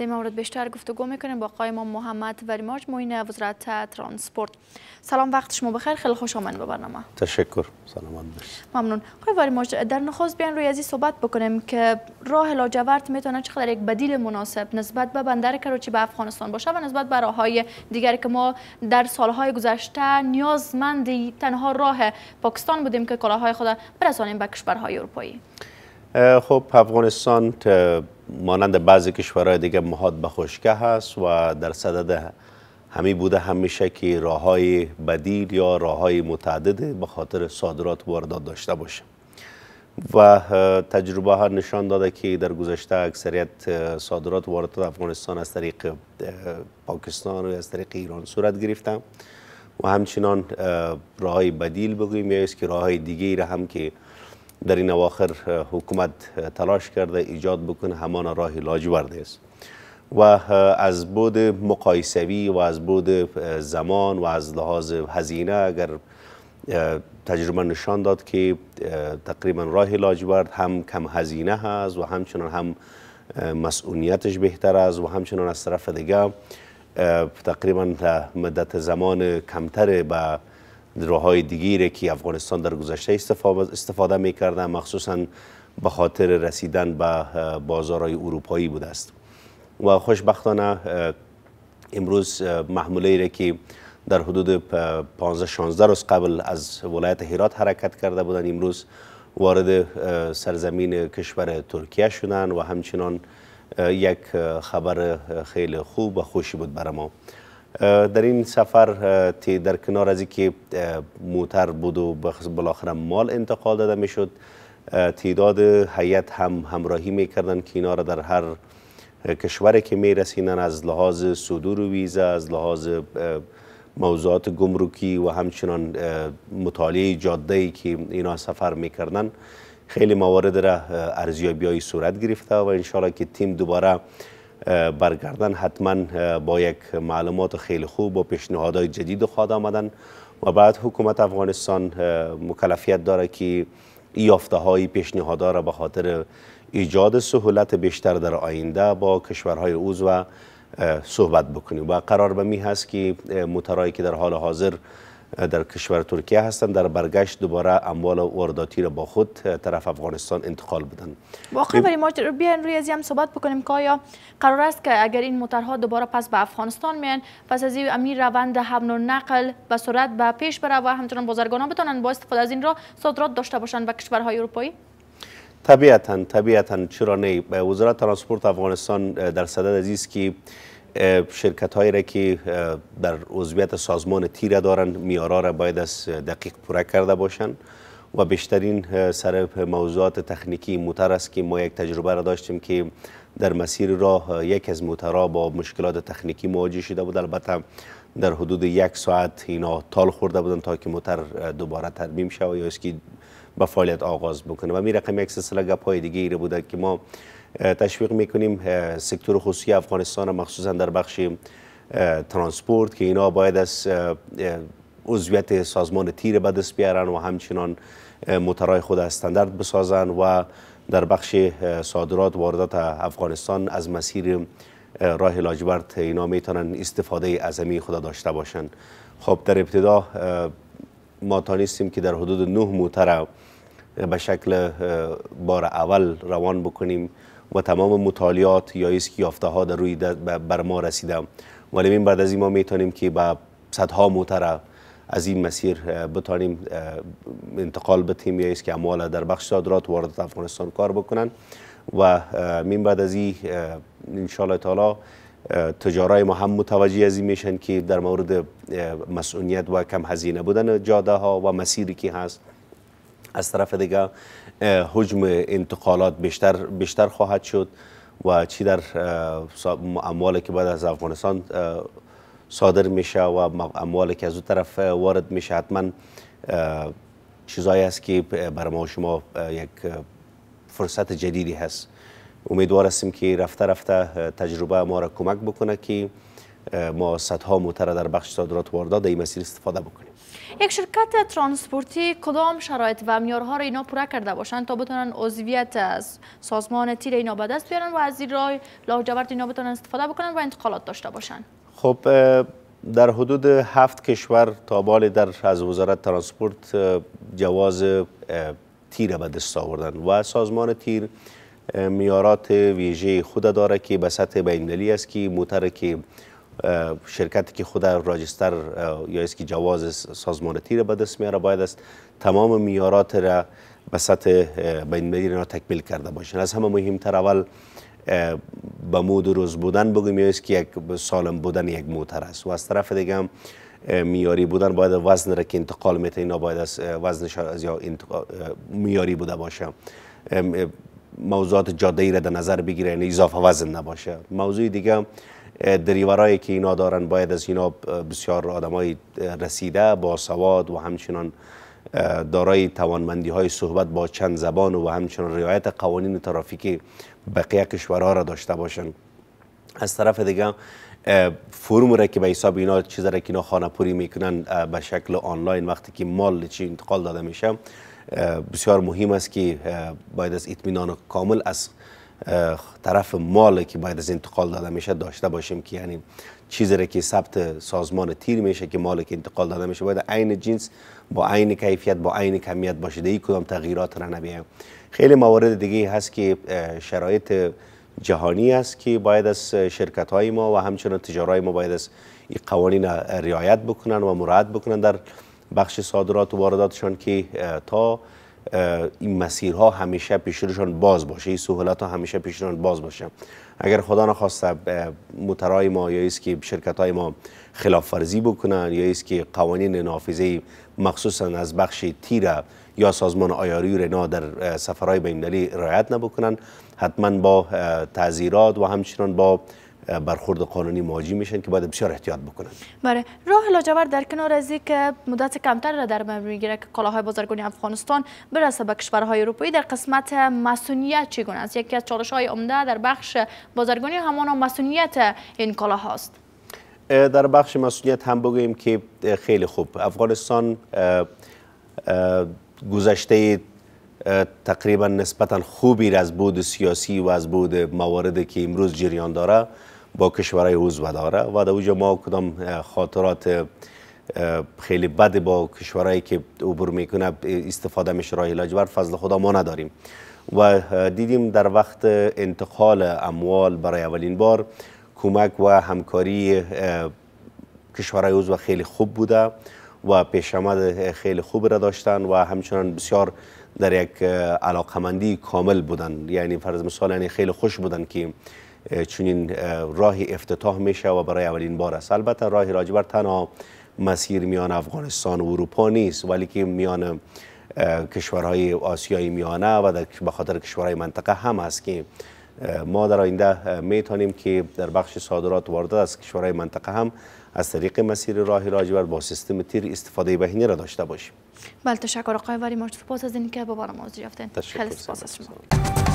در مورد بیشتر گفتگو میکنیم با آقای ما محمد وریماج موین وزارت ترانسپورت سلام وقت شما بخیر خیلی خوش آمدید به برنامه تشکر سلامت ممنون آقای وریماج در نخست بیان روی ازی صحبت بکنیم که راه لاجورد میتونه چقدر یک بدیل مناسب نسبت به بندر کراچی به افغانستان باشه و نسبت به راههای دیگری که ما در سالهای گذشته نیازمند تنها راه پاکستان بودیم که کالاهای خود برسانیم به کشورهای اروپایی خب افغانستان مانند بعضی کشورهای دیگه مهاد به خشکه هست و در صدد همی بوده همیشه که راه های بدیل یا راه های متعدد به خاطر صادرات واردات داشته باشه و تجربه ها نشان داده که در گذشته اکثریت صادرات واردات افغانستان از طریق پاکستان و از طریق ایران صورت گرفتن و همچنان راه های بدیل بگویم یا که راه های دیگه ای را هم که در این اواخر حکومت تلاش کرده ایجاد بکنه همان راه لاجورد است و از بود مقایسوی و از بود زمان و از لحاظ هزینه اگر تجربه نشان داد که تقریبا راه لاجورد هم کم هزینه هست و همچنان هم مسئولیتش بهتر است و همچنان از طرف دیگه تقریبا مدت زمان کمتر به راههای دیگری که افغانستان در گذشته استفاده می مخصوصا به خاطر رسیدن به بازارهای اروپایی بوده است و خوشبختانه امروز محموله ای که در حدود 15 16 روز قبل از ولایت هرات حرکت کرده بودند امروز وارد سرزمین کشور ترکیه شدن و همچنان یک خبر خیلی خوب و خوشی بود برای ما در این سفر تی در کنار از که موتر بود و بالاخره مال انتقال داده میشد تعداد حیات هم همراهی میکردن که اینا را در هر کشوری که رسیدن از لحاظ صدور و ویزا از لحاظ موضوعات گمرکی و همچنان مطالعه جاده ای که اینا سفر میکردن خیلی موارد را ارزیابی های صورت گرفته و انشالله که تیم دوباره برگردن حتما با یک معلومات خیلی خوب و پیشنهادهای جدید خود آمدن و بعد حکومت افغانستان مکلفیت داره که یافته های پیشنهادها را به خاطر ایجاد سهولت بیشتر در آینده با کشورهای اوز و صحبت بکنیم و قرار به می هست که مترایی که در حال حاضر در کشور ترکیه هستند در برگشت دوباره اموال وارداتی را با خود طرف افغانستان انتقال بدن واقعا برای ما بیاین روی از هم صحبت بکنیم که آیا قرار است که اگر این موترها دوباره پس به افغانستان میان پس از این امیر روند حمل و نقل به سرعت به پیش بره و همچنان بازرگانان بتونن با استفاده از این را صادرات داشته باشند به کشورهای اروپایی طبیعتا طبیعتا چرا نه وزارت ترانسپورت افغانستان در صدد است که شرکت هایی را که در عضویت سازمان تیره دارند میارا را باید از دقیق پوره کرده باشند و بیشترین سر موضوعات تکنیکی موتر است که ما یک تجربه را داشتیم که در مسیر راه یک از موترها با مشکلات تکنیکی مواجه شده بود البته در حدود یک ساعت اینا تال خورده بودن تا که موتر دوباره ترمیم شود یا اسکی به فعالیت آغاز بکنه و می رقم یک سلسله گپ های دیگه ایره بوده که ما تشویق میکنیم سکتور خصوصی افغانستان مخصوصا در بخش ترانسپورت که اینا باید از عضویت سازمان تیر به بیارن و همچنان موترهای خود استاندارد بسازن و در بخش صادرات واردات افغانستان از مسیر راه لاجورد اینا میتونن استفاده ازمی خدا داشته باشن خب در ابتدا ما تانیستیم که در حدود نه موتر به شکل بار اول روان بکنیم و تمام مطالعات یا ایسکی یافته ها در روی بر ما رسیده ولی این بعد از این ما میتونیم که به صدها موتر از این مسیر بتانیم انتقال بتیم یا که اموال در بخش صادرات وارد افغانستان کار بکنن و این بعد از این انشاءالله تعالی تجارای ما هم متوجه از این میشن که در مورد مسئولیت و کم هزینه بودن جاده ها و مسیری که هست از طرف دیگه حجم انتقالات بیشتر بیشتر خواهد شد و چی در اموالی که بعد از افغانستان صادر میشه و اموالی که از اون طرف وارد میشه حتما چیزایی است که بر ما شما یک فرصت جدیدی هست امیدوار هستیم که رفته رفته تجربه ما را کمک بکنه که ما ها موتر در بخش صادرات واردات در این مسیر استفاده بکنیم یک شرکت ترانسپورتی کدام شرایط و میارها را اینا پوره کرده باشند تا بتونن عضویت از سازمان تیر اینا به دست بیارن و از این راه لاجورد اینا بتونن استفاده بکنن و انتقالات داشته باشند خب در حدود هفت کشور تا بال در از وزارت ترانسپورت جواز تیر به دست آوردن و سازمان تیر میارات ویژه خود داره که به سطح است که موتر که شرکتی که خود راجستر یا اسکی جواز سازمانتی را به دست میاره باید است تمام میارات را به سطح بین را تکمیل کرده باشند از همه مهمتر اول به مود روز بودن بگویم یا است که یک سالم بودن یک موتر است و از طرف دیگه هم میاری بودن باید وزن را که انتقال میته اینا باید از وزنش از یا میاری بوده باشه موضوعات جاده ای را در نظر بگیره یعنی اضافه وزن نباشه موضوع دیگه دریورایی که اینا دارن باید از اینا بسیار آدمای رسیده با سواد و همچنان دارای توانمندی های صحبت با چند زبان و همچنان رعایت قوانین ترافیکی بقیه کشورها را داشته باشند از طرف دیگه فرم را که به حساب اینا چیز را که اینا خانه پوری میکنن به شکل آنلاین وقتی که مال چی انتقال داده میشه بسیار مهم است که باید از اطمینان کامل از طرف مال که باید از انتقال داده میشه داشته باشیم که یعنی چیزی را که ثبت سازمان تیر میشه که مال که انتقال داده میشه باید عین جنس با عین کیفیت با عین کمیت باشه دیگه کدام تغییرات را نبیایم خیلی موارد دیگه هست که شرایط جهانی است که باید از شرکت های ما و همچنین تجارای ما باید از این قوانین رعایت بکنن و مراعات بکنن در بخش صادرات و وارداتشان که تا این مسیرها همیشه پیشروشان باز باشه این سهولت ها همیشه پیشروشان باز باشه اگر خدا نخواسته مترای ما یا است که شرکت های ما خلاف فرضی بکنن یا است که قوانین نافذه مخصوصا از بخش تیر یا سازمان آیاری رنا در سفرهای بین‌المللی رعایت نبکنن حتما با تعذیرات و همچنان با برخورد قانونی مواجه میشن که باید بسیار احتیاط بکنن بله راه لاجور در کنار از که مدت کمتر را در بر میگیره که کالاهای بازرگانی افغانستان برسه به کشورهای اروپایی در قسمت مسئولیت چگونه است یکی از چالش های عمده در بخش بازرگانی همان مسئولیت این هاست در بخش مسئولیت هم بگوییم که خیلی خوب افغانستان گذشته تقریبا نسبتا خوبی از بود سیاسی و از بود مواردی که امروز جریان داره با کشورهای عضو داره و در اوجه ما کدام خاطرات خیلی بد با کشورهایی که عبور میکنه استفاده میشه راه فضل خدا ما نداریم و دیدیم در وقت انتقال اموال برای اولین بار کمک و همکاری کشورهای عضو خیلی خوب بوده و پیشمد خیلی خوب را داشتن و همچنان بسیار در یک علاقمندی کامل بودن یعنی فرض مثال یعنی خیلی خوش بودن که چنین راهی افتتاح میشه و برای اولین بار است البته راه راجبر تنها مسیر میان افغانستان و اروپا نیست ولی که میان کشورهای آسیای میانه و به خاطر کشورهای منطقه هم هست که ما در آینده میتونیم که در بخش صادرات وارد از کشورهای منطقه هم از طریق مسیر راه راجبر با سیستم تیر استفاده بهینه را داشته باشیم بله تشکر آقای وری پاس از اینکه به برنامه یافتین خیلی سپاس از شما